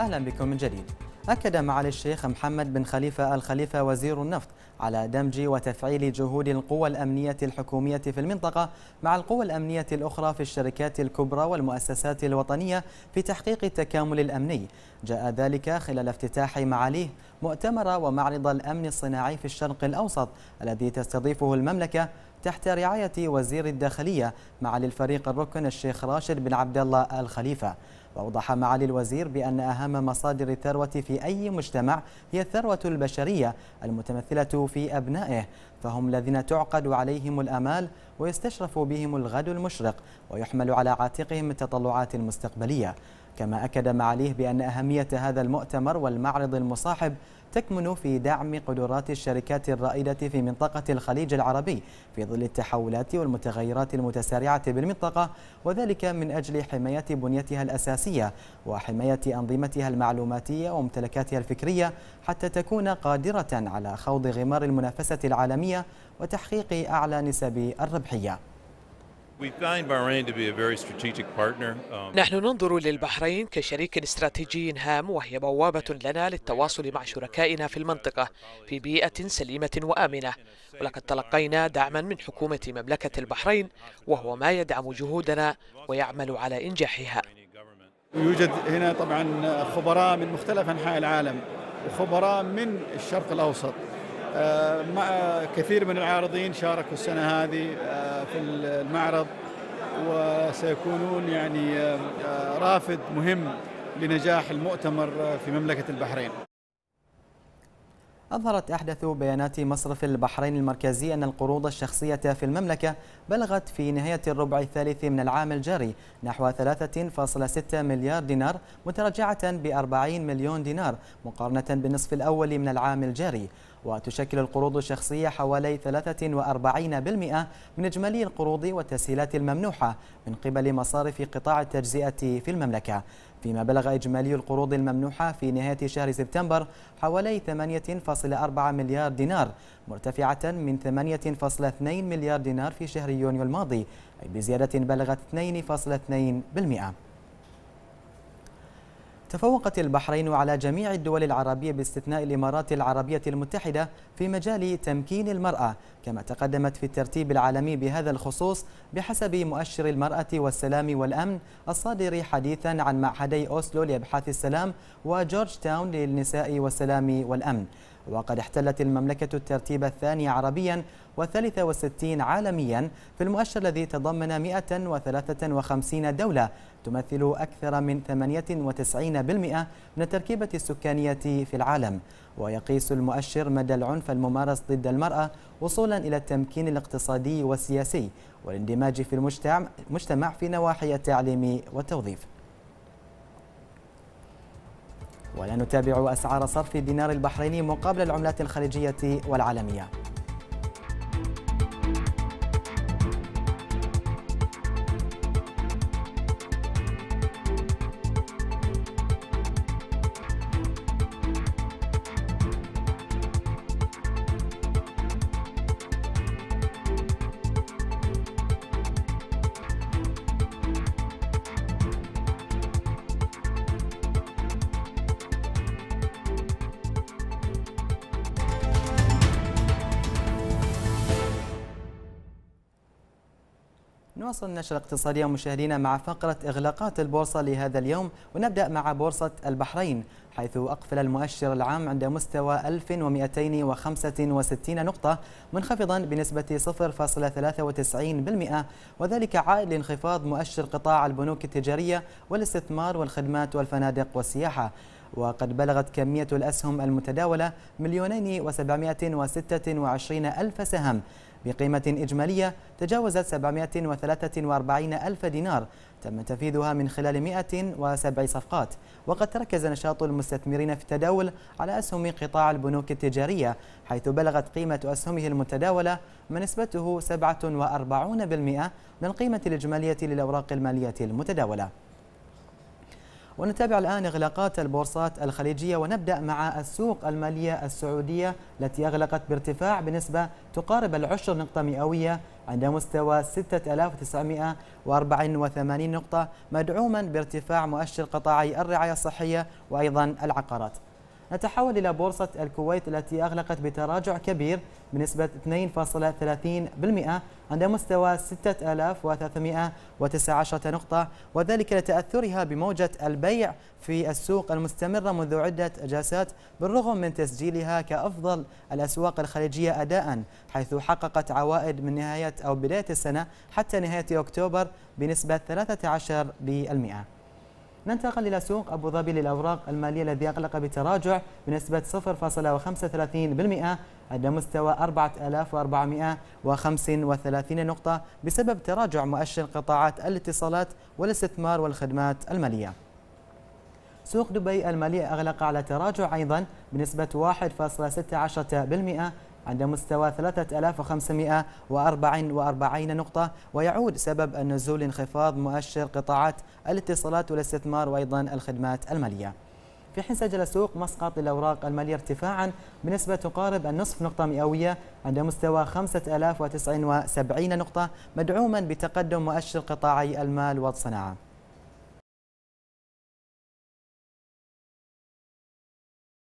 أهلا بكم من جديد أكد معالي الشيخ محمد بن خليفة الخليفة وزير النفط على دمج وتفعيل جهود القوى الأمنية الحكومية في المنطقة مع القوى الأمنية الأخرى في الشركات الكبرى والمؤسسات الوطنية في تحقيق التكامل الأمني جاء ذلك خلال افتتاح معاليه مؤتمر ومعرض الأمن الصناعي في الشرق الأوسط الذي تستضيفه المملكة تحت رعاية وزير الداخلية معالي الفريق الركن الشيخ راشد بن عبد الله الخليفة وأوضح معالي الوزير بأن أهم مصادر الثروة في أي مجتمع هي الثروة البشرية المتمثلة في أبنائه فهم الذين تعقد عليهم الآمال ويستشرف بهم الغد المشرق ويحمل على عاتقهم التطلعات المستقبلية كما أكد معاليه بأن أهمية هذا المؤتمر والمعرض المصاحب تكمن في دعم قدرات الشركات الرائدة في منطقة الخليج العربي في ظل التحولات والمتغيرات المتسارعة بالمنطقة وذلك من أجل حماية بنيتها الأساسية وحماية أنظمتها المعلوماتية وممتلكاتها الفكرية حتى تكون قادرة على خوض غمار المنافسة العالمية الاقتصاديه وتحقيق أعلى نسب الربحية um, نحن ننظر للبحرين كشريك استراتيجي هام وهي بوابة لنا للتواصل مع شركائنا في المنطقة في بيئة سليمة وآمنة ولقد تلقينا دعما من حكومة مملكة البحرين وهو ما يدعم جهودنا ويعمل على إنجاحها يوجد هنا طبعا خبراء من مختلف أنحاء العالم وخبراء من الشرق الأوسط آه، مع كثير من العارضين شاركوا السنة هذه آه، في المعرض وسيكونون يعني آه، رافد مهم لنجاح المؤتمر في مملكة البحرين أظهرت أحدث بيانات مصرف البحرين المركزي أن القروض الشخصية في المملكة بلغت في نهاية الربع الثالث من العام الجاري نحو 3.6 مليار دينار متراجعة ب 40 مليون دينار مقارنة بالنصف الأول من العام الجاري وتشكل القروض الشخصية حوالي 43% من إجمالي القروض والتسهيلات الممنوحة من قبل مصارف قطاع التجزئة في المملكة فيما بلغ إجمالي القروض الممنوحة في نهاية شهر سبتمبر حوالي 8.4 مليار دينار مرتفعة من 8.2 مليار دينار في شهر يونيو الماضي أي بزيادة بلغت 2.2% تفوقت البحرين على جميع الدول العربية باستثناء الإمارات العربية المتحدة في مجال تمكين المرأة كما تقدمت في الترتيب العالمي بهذا الخصوص بحسب مؤشر المرأة والسلام والأمن الصادر حديثا عن معهدي أوسلو لأبحاث السلام وجورج تاون للنساء والسلام والأمن وقد احتلت المملكة الترتيب الثاني عربيا 163 عالميا في المؤشر الذي تضمن 153 دولة تمثل أكثر من 98% من التركيبة السكانية في العالم ويقيس المؤشر مدى العنف الممارس ضد المرأة وصولا إلى التمكين الاقتصادي والسياسي والاندماج في المجتمع في نواحي التعليم والتوظيف ولا نتابع أسعار صرف الدينار البحريني مقابل العملات الخليجية والعالمية نواصل النشرة الاقتصادية مشاهدينا مع فقرة إغلاقات البورصة لهذا اليوم ونبدأ مع بورصة البحرين حيث أقفل المؤشر العام عند مستوى 1265 نقطة منخفضا بنسبة 0.93% وذلك عائد لانخفاض مؤشر قطاع البنوك التجارية والاستثمار والخدمات والفنادق والسياحة وقد بلغت كمية الأسهم المتداولة مليونين وسبعمائة وستة وعشرين ألف سهم بقيمة إجمالية تجاوزت 743 ألف دينار تم تنفيذها من خلال 107 صفقات وقد تركز نشاط المستثمرين في التداول على أسهم قطاع البنوك التجارية حيث بلغت قيمة أسهمه المتداولة ما نسبته 47% من القيمة الإجمالية للأوراق المالية المتداولة ونتابع الآن إغلاقات البورصات الخليجية ونبدأ مع السوق المالية السعودية التي أغلقت بارتفاع بنسبة تقارب العشر نقطة مئوية عند مستوى 6984 نقطة مدعوما بارتفاع مؤشر قطاعي الرعاية الصحية وأيضا العقارات نتحول إلى بورصة الكويت التي أغلقت بتراجع كبير بنسبة 2.30% عند مستوى 6319 نقطة وذلك لتأثرها بموجة البيع في السوق المستمرة منذ عدة جلسات بالرغم من تسجيلها كأفضل الأسواق الخليجية أداء حيث حققت عوائد من نهاية أو بداية السنة حتى نهاية أكتوبر بنسبة 13% ننتقل إلى سوق أبو ظبي للأوراق المالية الذي أغلق بتراجع بنسبة 0.35% عند مستوى 4435 نقطة بسبب تراجع مؤشر قطاعات الاتصالات والاستثمار والخدمات المالية سوق دبي المالية أغلق على تراجع أيضا بنسبة 1.16% عند مستوى 3544 نقطة ويعود سبب النزول انخفاض مؤشر قطاعات الاتصالات والاستثمار وأيضا الخدمات المالية في حين سجل سوق مسقط للأوراق المالية ارتفاعا بنسبة تقارب النصف نقطة مئوية عند مستوى 5079 نقطة مدعوما بتقدم مؤشر قطاعي المال والصناعة